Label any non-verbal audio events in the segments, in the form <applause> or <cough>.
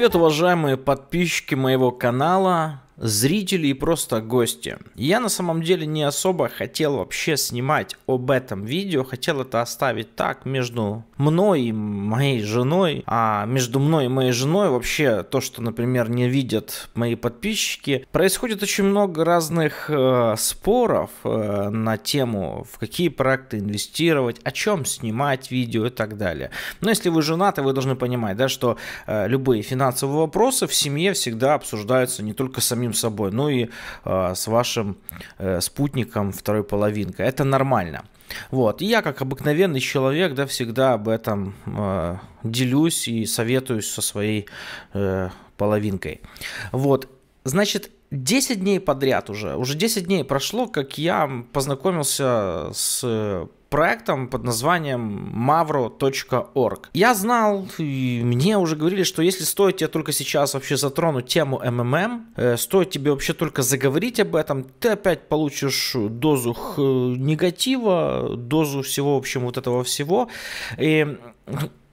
Привет, уважаемые подписчики моего канала зрители и просто гости. Я на самом деле не особо хотел вообще снимать об этом видео, хотел это оставить так между мной и моей женой, а между мной и моей женой вообще то, что, например, не видят мои подписчики, происходит очень много разных э, споров э, на тему, в какие проекты инвестировать, о чем снимать видео и так далее. Но если вы женаты, вы должны понимать, да, что э, любые финансовые вопросы в семье всегда обсуждаются не только самим самим собой, ну и э, с вашим э, спутником второй половинкой. Это нормально. Вот. И я, как обыкновенный человек, да, всегда об этом э, делюсь и советуюсь со своей э, половинкой. Вот. Значит, 10 дней подряд уже, уже 10 дней прошло, как я познакомился с э, проектом под названием mavro.org. Я знал, и мне уже говорили, что если стоит тебе только сейчас вообще затронуть тему МММ, э, стоит тебе вообще только заговорить об этом, ты опять получишь дозу э, негатива, дозу всего, в общем, вот этого всего. И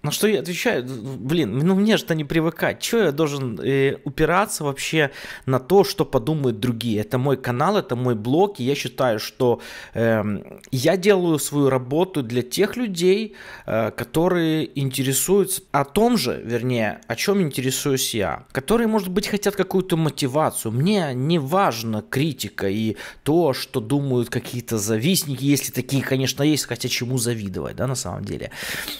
на ну, что я отвечаю, блин, ну мне же-то не привыкать. Чего я должен э, упираться вообще на то, что подумают другие? Это мой канал, это мой блог, и я считаю, что э, я делаю свою работу для тех людей, э, которые интересуются о том же, вернее, о чем интересуюсь я, которые, может быть, хотят какую-то мотивацию. Мне не важно критика и то, что думают какие-то завистники, если такие, конечно, есть, хотя чему завидовать, да, на самом деле.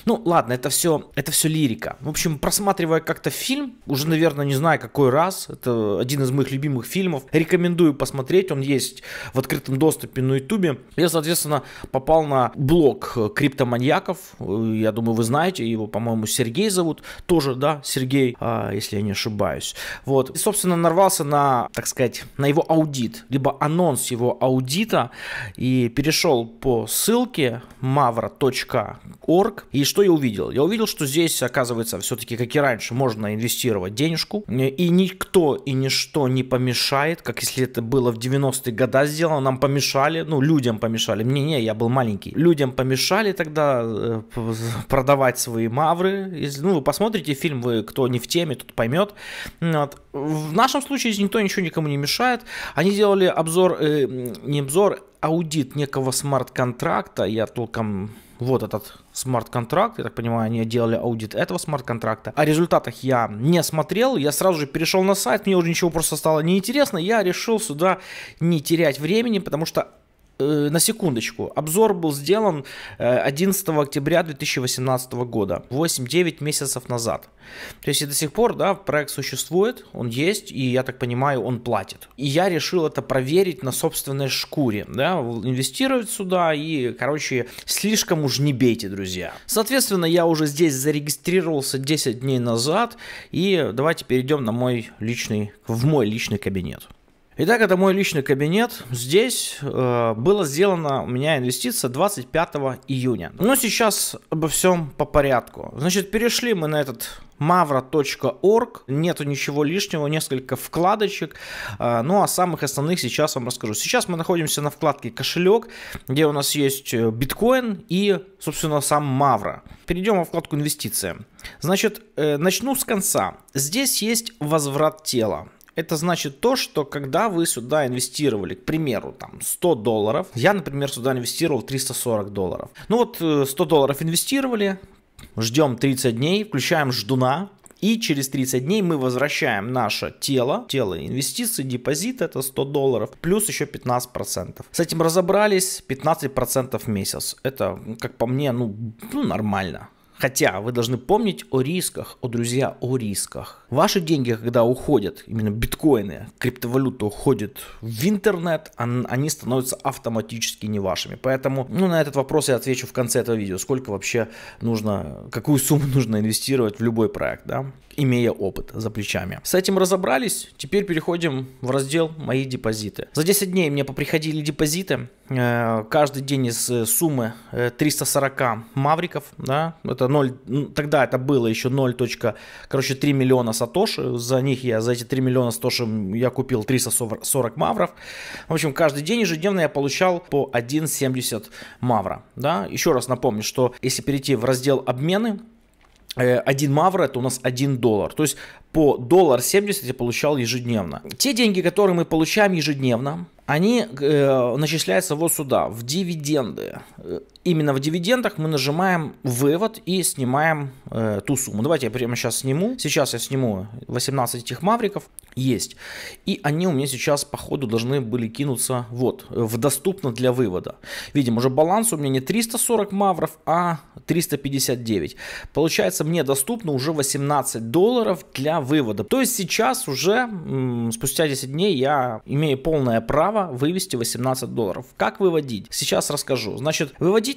Ну, ладно, это все это все лирика. В общем, просматривая как-то фильм, уже, наверное, не знаю какой раз, это один из моих любимых фильмов, рекомендую посмотреть, он есть в открытом доступе на ютубе. Я, соответственно, попал на блог э, криптоманьяков, э, я думаю, вы знаете, его, по-моему, Сергей зовут, тоже, да, Сергей, а, если я не ошибаюсь. Вот, и, собственно, нарвался на, так сказать, на его аудит, либо анонс его аудита, и перешел по ссылке mavra.org, и что я увидел? Я увидел увидел, что здесь, оказывается, все-таки, как и раньше, можно инвестировать денежку, и никто и ничто не помешает, как если это было в 90-е годы сделано, нам помешали, ну, людям помешали, мне не, я был маленький, людям помешали тогда э, продавать свои мавры, ну, вы посмотрите фильм, вы, кто не в теме, тот поймет, вот. в нашем случае никто ничего никому не мешает, они сделали обзор, э, не обзор, а аудит некого смарт-контракта, я толком вот этот смарт-контракт. Я так понимаю, они делали аудит этого смарт-контракта. О результатах я не смотрел. Я сразу же перешел на сайт. Мне уже ничего просто стало неинтересно. Я решил сюда не терять времени, потому что Э, на секундочку, обзор был сделан 11 э, октября 2018 года, 8-9 месяцев назад. То есть и до сих пор, да, проект существует, он есть, и я так понимаю, он платит. И я решил это проверить на собственной шкуре, да, инвестировать сюда и, короче, слишком уж не бейте, друзья. Соответственно, я уже здесь зарегистрировался 10 дней назад, и давайте перейдем на мой личный, в мой личный кабинет. Итак, это мой личный кабинет. Здесь э, была сделана у меня инвестиция 25 июня. Но сейчас обо всем по порядку. Значит, перешли мы на этот mavra.org. Нету ничего лишнего, несколько вкладочек. Э, ну, а самых основных сейчас вам расскажу. Сейчас мы находимся на вкладке «Кошелек», где у нас есть э, биткоин и, собственно, сам Мавра. Перейдем во вкладку «Инвестиции». Значит, э, начну с конца. Здесь есть возврат тела это значит то, что когда вы сюда инвестировали, к примеру, там 100 долларов, я, например, сюда инвестировал 340 долларов. Ну вот 100 э, долларов инвестировали, ждем 30 дней, включаем ждуна, и через 30 дней мы возвращаем наше тело, тело инвестиций, депозит это 100 долларов, плюс еще 15%. С этим разобрались, 15% в месяц. Это, как по мне, ну, ну нормально. Хотя вы должны помнить о рисках, о друзья, о рисках. Ваши деньги, когда уходят, именно биткоины, криптовалюта уходит в интернет, они становятся автоматически не вашими. Поэтому ну, на этот вопрос я отвечу в конце этого видео. Сколько вообще нужно, какую сумму <laughs> нужно инвестировать в любой проект, да, имея опыт за плечами. С этим разобрались. Теперь переходим в раздел «Мои депозиты». За 10 дней мне поприходили депозиты. Э, каждый день из э, суммы 340 э, мавриков, да, это 0, ну, тогда это было еще 0, короче, 3 миллиона сатоши, за них я, за эти 3 миллиона сатоши я купил 340 мавров, в общем, каждый день ежедневно я получал по 1,70 мавра, да, еще раз напомню, что если перейти в раздел обмены, 1 мавр это у нас 1 доллар. То есть по доллар 70 я получал ежедневно. Те деньги, которые мы получаем ежедневно, они э, начисляются вот сюда, в дивиденды. Э, именно в дивидендах мы нажимаем вывод и снимаем э, ту сумму. Давайте я прямо сейчас сниму. Сейчас я сниму 18 этих мавриков. Есть. И они у меня сейчас по ходу должны были кинуться вот в доступно для вывода. Видим, уже баланс у меня не 340 мавров, а 359. Получается, мне доступно уже 18 долларов для вывода. То есть сейчас уже спустя 10 дней я имею полное право вывести 18 долларов. Как выводить? Сейчас расскажу. Значит, выводить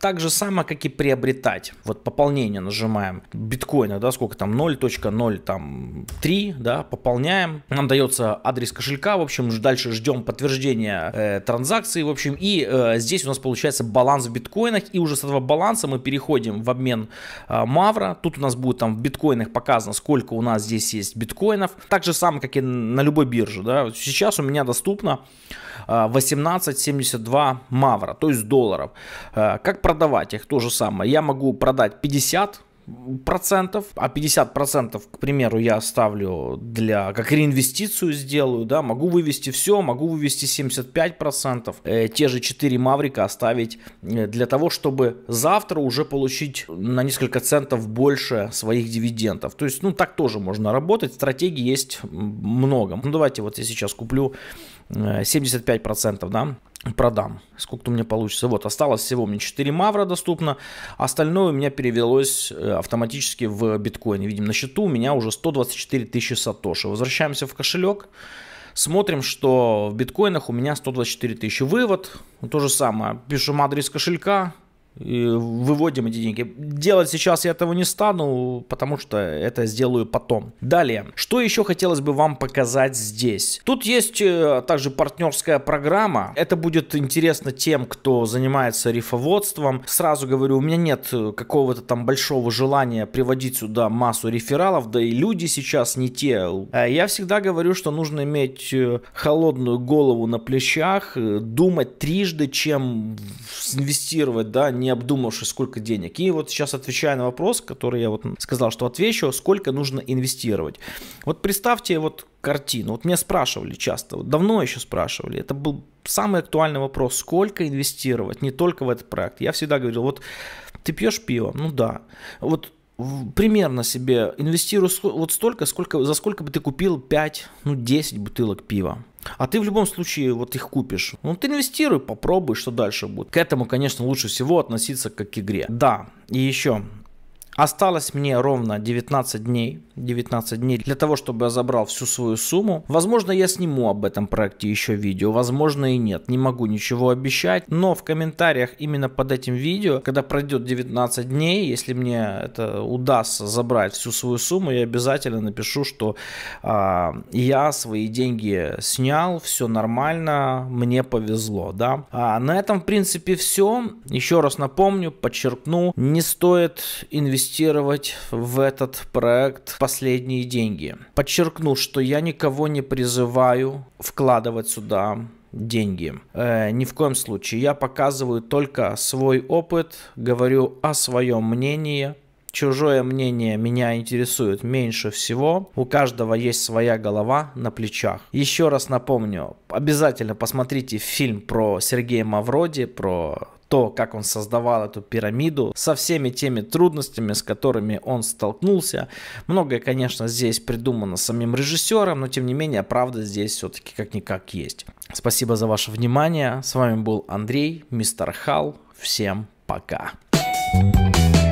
так же самое как и приобретать. Вот пополнение нажимаем биткоина, да, сколько там, там 0.03, да, пополняем. Нам дается адрес кошелька, в общем, дальше ждем подтверждения э, транзакции, в общем, и э, здесь у нас получается баланс в биткоинах, и уже с этого баланса мы переходим в обмен э, мавра. Тут у нас будет там в биткоинах показано, сколько у нас здесь есть биткоинов. Так же самое как и на любой бирже, да. Сейчас у меня доступно э, 18,72 мавра, то есть долларов. Э, как продавать их то же самое. Я могу продать 50 процентов, а 50 процентов, к примеру, я оставлю для, как реинвестицию сделаю, да, могу вывести все, могу вывести 75 процентов, э, те же 4 маврика оставить э, для того, чтобы завтра уже получить на несколько центов больше своих дивидендов. То есть, ну, так тоже можно работать, стратегий есть много. Ну, давайте вот я сейчас куплю 75 э, процентов, да, продам. Сколько-то у меня получится. Вот, осталось всего мне 4 мавра доступно. Остальное у меня перевелось э, автоматически в биткоин. Видим, на счету у меня уже 124 тысячи сатоши. Возвращаемся в кошелек. Смотрим, что в биткоинах у меня 124 тысячи. Вывод, то же самое. Пишем адрес кошелька, выводим эти деньги. Делать сейчас я этого не стану, потому что это сделаю потом. Далее, что еще хотелось бы вам показать здесь? Тут есть э, также партнерская программа. Это будет интересно тем, кто занимается рифоводством. Сразу говорю, у меня нет э, какого-то там большого желания приводить сюда массу рефералов, да и люди сейчас не те. Э, я всегда говорю, что нужно иметь холодную голову на плечах, думать трижды, чем инвестировать, да, не не обдумавши, сколько денег. И вот сейчас отвечаю на вопрос, который я вот сказал, что отвечу, сколько нужно инвестировать. Вот представьте вот картину. Вот меня спрашивали часто, вот давно еще спрашивали. Это был самый актуальный вопрос, сколько инвестировать, не только в этот проект. Я всегда говорил, вот ты пьешь пиво? Ну да. Вот примерно себе инвестирую вот столько, сколько, за сколько бы ты купил 5, ну 10 бутылок пива. А ты в любом случае вот их купишь. Ну ты инвестируй, попробуй, что дальше будет. К этому, конечно, лучше всего относиться как к игре. Да, и еще. Осталось мне ровно 19 дней 19 дней для того, чтобы я забрал всю свою сумму. Возможно, я сниму об этом проекте еще видео, возможно и нет. Не могу ничего обещать, но в комментариях именно под этим видео, когда пройдет 19 дней, если мне это удастся забрать всю свою сумму, я обязательно напишу, что э, я свои деньги снял, все нормально, мне повезло, да. А на этом, в принципе, все. Еще раз напомню, подчеркну, не стоит инвестировать в этот проект по последние деньги. Подчеркну, что я никого не призываю вкладывать сюда деньги. Э, ни в коем случае. Я показываю только свой опыт, говорю о своем мнении. Чужое мнение меня интересует меньше всего. У каждого есть своя голова на плечах. Еще раз напомню, обязательно посмотрите фильм про Сергея Мавроди, про то, как он создавал эту пирамиду, со всеми теми трудностями, с которыми он столкнулся. Многое, конечно, здесь придумано самим режиссером, но тем не менее, правда здесь все-таки как-никак есть. Спасибо за ваше внимание. С вами был Андрей, мистер Хал. Всем пока. thank you